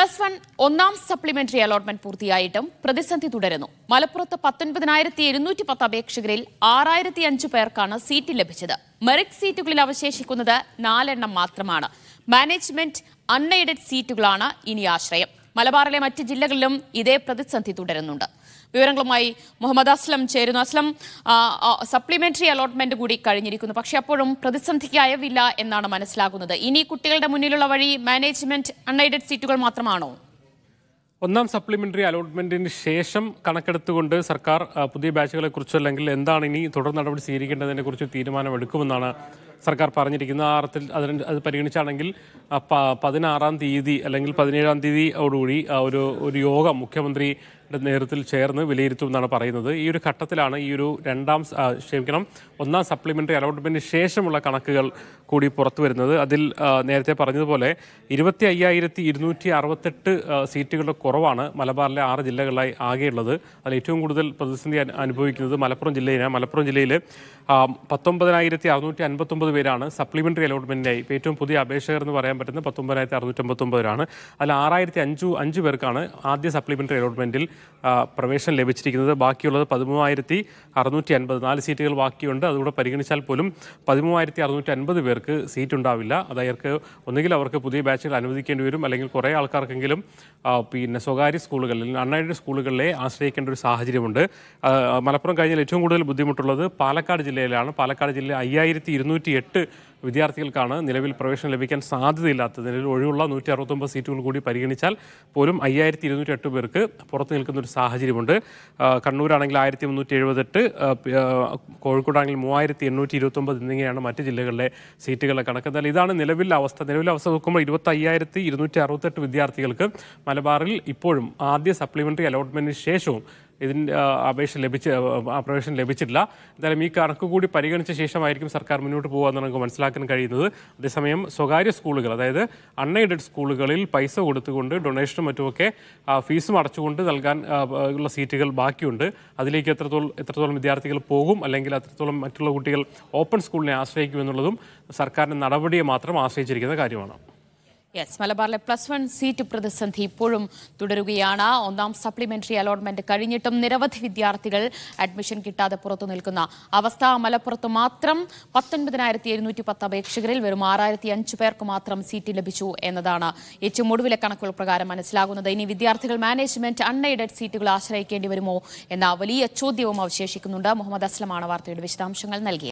plus one ഒന്നാം supplementary allotment പൂർത്തിയായിട്ടും പ്രതിസന്ധി തുടരുന്നു മലപ്പുറത്ത് പത്തൊൻപതിനായിരത്തി എഴുന്നൂറ്റി പത്ത് അപേക്ഷകരിൽ ആറായിരത്തി അഞ്ച് പേർക്കാണ് സീറ്റ് ലഭിച്ചത് മെറിറ്റ് സീറ്റുകളിൽ അവശേഷിക്കുന്നത് നാലെണ്ണം മാത്രമാണ് മാനേജ്മെന്റ് അൺഎയ്ഡഡ് സീറ്റുകളാണ് ഇനി ആശ്രയം മലബാറിലെ മറ്റ് ജില്ലകളിലും ഇതേ പ്രതിസന്ധി തുടരുന്നുണ്ട് വിവരങ്ങളുമായി മുഹമ്മദ് അസ്ലം ചേരുന്നു അസ്ലം സപ്ലിമെന്ററി അലോട്ട്മെന്റ് കൂടി കഴിഞ്ഞിരിക്കുന്നു പക്ഷെ അപ്പോഴും പ്രതിസന്ധിക്ക് അയവില്ല എന്നാണ് മനസ്സിലാകുന്നത് ഇനി കുട്ടികളുടെ മുന്നിലുള്ള വഴി മാനേജ്മെന്റ് അൺഎയ്ഡഡ് സീറ്റുകൾ മാത്രമാണോ ഒന്നാം സപ്ലിമെന്ററി അലോട്ട്മെന്റിന് ശേഷം കണക്കെടുത്തുകൊണ്ട് സർക്കാർ പുതിയ ബാച്ചുകളെ കുറിച്ച് അല്ലെങ്കിൽ എന്താണ് ഇനി തുടർ നടപടി സ്വീകരിക്കേണ്ടതിനെ കുറിച്ച് തീരുമാനമെടുക്കുമെന്നാണ് സർക്കാർ പറഞ്ഞിരിക്കുന്നത് ആ അർത്ഥത്തിൽ അതിന് അത് പരിഗണിച്ചാണെങ്കിൽ പതിനാറാം തീയതി അല്ലെങ്കിൽ പതിനേഴാം തീയതിയോടുകൂടി ഒരു ഒരു യോഗം മുഖ്യമന്ത്രി നേതൃത്വത്തിൽ ചേർന്ന് വിലയിരുത്തുമെന്നാണ് പറയുന്നത് ഈ ഒരു ഘട്ടത്തിലാണ് ഈ ഒരു രണ്ടാം ക്ഷമിക്കണം ഒന്നാം സപ്ലിമെൻ്ററി അലോട്ട്മെൻറ്റിന് ശേഷമുള്ള കണക്കുകൾ കൂടി പുറത്തു വരുന്നത് അതിൽ നേരത്തെ പറഞ്ഞതുപോലെ ഇരുപത്തി അയ്യായിരത്തി ഇരുന്നൂറ്റി അറുപത്തെട്ട് സീറ്റുകളുടെ കുറവാണ് മലബാറിലെ ആറ് ജില്ലകളിലായി ആകെയുള്ളത് അതിൽ ഏറ്റവും കൂടുതൽ പ്രതിസന്ധി അനുഭവിക്കുന്നത് മലപ്പുറം ജില്ലയിലാണ് മലപ്പുറം ജില്ലയിൽ പത്തൊമ്പതിനായിരത്തി അറുന്നൂറ്റി അൻപത്തൊമ്പത് പേരാണ് സപ്ലിമെൻ്ററി അലോട്ട്മെൻറ്റിനായി ഏറ്റവും പുതിയ അപേക്ഷകർ എന്ന് പറയാൻ പറ്റുന്നത് പത്തൊമ്പതിനായിരത്തി അറുന്നൂറ്റി പേരാണ് അതിൽ ആറായിരത്തി അഞ്ചു അഞ്ച് പേർക്കാണ് ആദ്യ സപ്ലിമെൻ്ററി അലോട്ട്മെൻറ്റിൽ പ്രവേശനം ലഭിച്ചിരിക്കുന്നത് ബാക്കിയുള്ളത് പതിമൂവായിരത്തി അറുന്നൂറ്റി അൻപത് നാല് സീറ്റുകൾ ബാക്കിയുണ്ട് അതുകൂടെ പരിഗണിച്ചാൽ പോലും പതിമൂവായിരത്തി അറുന്നൂറ്റി അൻപത് പേർക്ക് സീറ്റ് ഉണ്ടാവില്ല അതായത് ഒന്നുകിൽ അവർക്ക് പുതിയ ബാച്ചുകൾ അനുവദിക്കേണ്ടി വരും അല്ലെങ്കിൽ കുറേ ആൾക്കാർക്കെങ്കിലും പിന്നെ സ്വകാര്യ സ്കൂളുകളിൽ അൺഎയ്ഡഡ് സ്കൂളുകളിലെ ആശ്രയിക്കേണ്ട ഒരു സാഹചര്യമുണ്ട് മലപ്പുറം കഴിഞ്ഞാൽ ഏറ്റവും കൂടുതൽ ബുദ്ധിമുട്ടുള്ളത് പാലക്കാട് ജില്ലയിലാണ് പാലക്കാട് ജില്ലയിൽ അയ്യായിരത്തി വിദ്യാർത്ഥികൾക്കാണ് നിലവിൽ പ്രവേശനം ലഭിക്കാൻ സാധ്യതയില്ലാത്ത നിലവിൽ ഒഴിവുള്ള നൂറ്റി അറുപത്തൊമ്പത് സീറ്റുകൾ കൂടി പരിഗണിച്ചാൽ പോലും അയ്യായിരത്തി ഇരുന്നൂറ്റി എട്ട് പേർക്ക് പുറത്ത് നിൽക്കുന്ന ഒരു സാഹചര്യമുണ്ട് കണ്ണൂരാണെങ്കിൽ ആയിരത്തി മുന്നൂറ്റി എഴുപത്തെട്ട് കോഴിക്കോടാണെങ്കിൽ മൂവായിരത്തി എണ്ണൂറ്റി ഇരുപത്തൊമ്പത് എന്നിങ്ങനെയാണ് മറ്റ് ജില്ലകളിലെ സീറ്റുകളെ കണക്ക് എന്നാൽ ഇതാണ് നിലവിലെ അവസ്ഥ നിലവിലെ അവസ്ഥ നോക്കുമ്പോൾ ഇരുപത്തി അയ്യായിരത്തി ഇരുന്നൂറ്റി അറുപത്തെട്ട് വിദ്യാർത്ഥികൾക്ക് മലബാറിൽ ഇപ്പോഴും ആദ്യ സപ്ലിമെൻ്ററി അലോട്ട്മെൻറ്റിന് ശേഷവും ഇതിൻ്റെ അപേക്ഷ ലഭിച്ച അപ്രവേശനം ലഭിച്ചിട്ടില്ല എന്തായാലും ഈ കണക്ക് കൂടി പരിഗണിച്ച ശേഷമായിരിക്കും സർക്കാർ മുന്നോട്ട് പോകുക എന്ന് നമുക്ക് മനസ്സിലാക്കാൻ കഴിയുന്നത് അതേസമയം സ്വകാര്യ സ്കൂളുകൾ അതായത് അൺഎയ്ഡഡ് സ്കൂളുകളിൽ പൈസ കൊടുത്തുകൊണ്ട് ഡൊണേഷനും മറ്റുമൊക്കെ ഫീസും അടച്ചുകൊണ്ട് നൽകാൻ ഉള്ള സീറ്റുകൾ ബാക്കിയുണ്ട് അതിലേക്ക് എത്രത്തോളം എത്രത്തോളം വിദ്യാർത്ഥികൾ പോകും അല്ലെങ്കിൽ അത്രത്തോളം മറ്റുള്ള കുട്ടികൾ ഓപ്പൺ സ്കൂളിനെ ആശ്രയിക്കുമെന്നുള്ളതും സർക്കാരിൻ്റെ നടപടിയെ മാത്രം ആശ്രയിച്ചിരിക്കുന്ന കാര്യമാണ് യെസ് മലബാറിലെ പ്ലസ് വൺ സീറ്റ് പ്രതിസന്ധി ഇപ്പോഴും തുടരുകയാണ് ഒന്നാം സപ്ലിമെന്ററി അലോട്ട്മെന്റ് കഴിഞ്ഞിട്ടും നിരവധി വിദ്യാർത്ഥികൾ അഡ്മിഷൻ കിട്ടാതെ പുറത്തു നിൽക്കുന്ന അവസ്ഥ മലപ്പുറത്ത് മാത്രം പത്തൊൻപതിനായിരത്തി എഴുന്നൂറ്റി പത്ത് അപേക്ഷകരിൽ വെറും ആറായിരത്തി അഞ്ച് പേർക്ക് മാത്രം സീറ്റ് ലഭിച്ചു എന്നതാണ് ഏറ്റവും ഒടുവിലെ കണക്കുകൾ പ്രകാരം മനസ്സിലാകുന്നത് ഇനി വിദ്യാർത്ഥികൾ മാനേജ്മെന്റ് അൺഎയ്ഡഡ് സീറ്റുകൾ ആശ്രയിക്കേണ്ടി വരുമോ എന്ന വലിയ ചോദ്യവും അവശേഷിക്കുന്നുണ്ട് മുഹമ്മദ് അസ്ലമാണ് വാർത്തയുടെ വിശദാംശങ്ങൾ നൽകിയത്